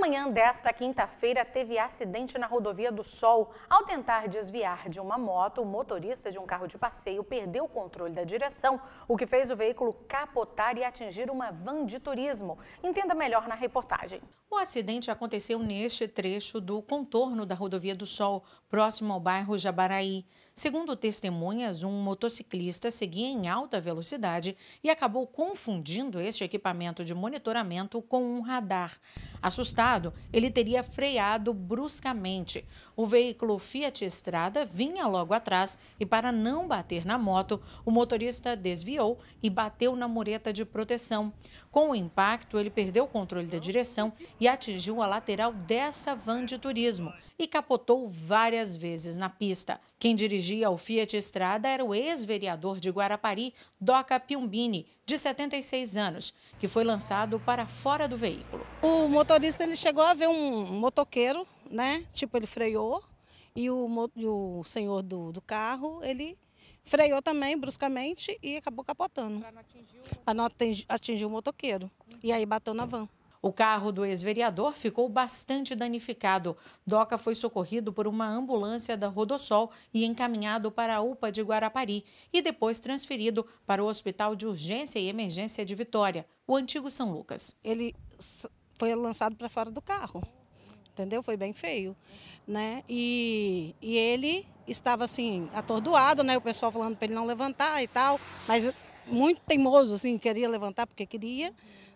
Na manhã desta quinta-feira, teve acidente na rodovia do Sol. Ao tentar desviar de uma moto, o motorista de um carro de passeio perdeu o controle da direção, o que fez o veículo capotar e atingir uma van de turismo. Entenda melhor na reportagem. O acidente aconteceu neste trecho do contorno da rodovia do Sol, próximo ao bairro Jabaraí. Segundo testemunhas, um motociclista seguia em alta velocidade e acabou confundindo este equipamento de monitoramento com um radar. Assustado, passado, ele teria freado bruscamente. O veículo Fiat Estrada vinha logo atrás e, para não bater na moto, o motorista desviou e bateu na mureta de proteção. Com o impacto, ele perdeu o controle da direção e atingiu a lateral dessa van de turismo e capotou várias vezes na pista. Quem dirigia o Fiat Estrada era o ex-vereador de Guarapari, Doca Piombini, de 76 anos, que foi lançado para fora do veículo. O motorista ele chegou a ver um motoqueiro, né? Tipo, ele freou e o, e o senhor do, do carro, ele freou também bruscamente e acabou capotando. Para não atingir o, não atingir o motoqueiro. Uhum. E aí bateu na van. O carro do ex-vereador ficou bastante danificado. Doca foi socorrido por uma ambulância da Rodossol e encaminhado para a UPA de Guarapari e depois transferido para o Hospital de Urgência e Emergência de Vitória, o antigo São Lucas. Ele foi lançado para fora do carro, entendeu? Foi bem feio, né? E, e ele estava assim, atordoado, né? O pessoal falando para ele não levantar e tal, mas muito teimoso, assim, queria levantar porque queria,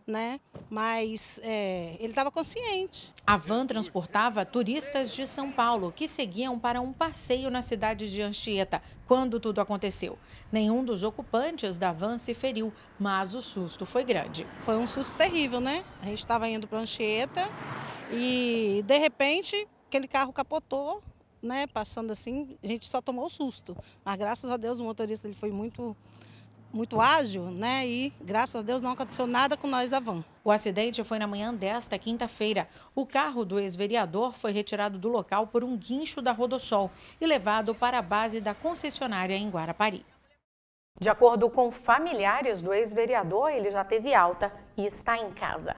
né? Mas é, ele estava consciente. A van transportava turistas de São Paulo que seguiam para um passeio na cidade de Anchieta quando tudo aconteceu. Nenhum dos ocupantes da van se feriu, mas o susto foi grande. Foi um susto terrível, né? A gente estava indo para Anchieta e de repente aquele carro capotou. Né, passando assim, a gente só tomou o susto. Mas graças a Deus o motorista ele foi muito muito ágil, né? E graças a Deus não aconteceu nada com nós da van. O acidente foi na manhã desta quinta-feira. O carro do ex-vereador foi retirado do local por um guincho da Rodossol e levado para a base da concessionária em Guarapari. De acordo com familiares do ex-vereador, ele já teve alta e está em casa.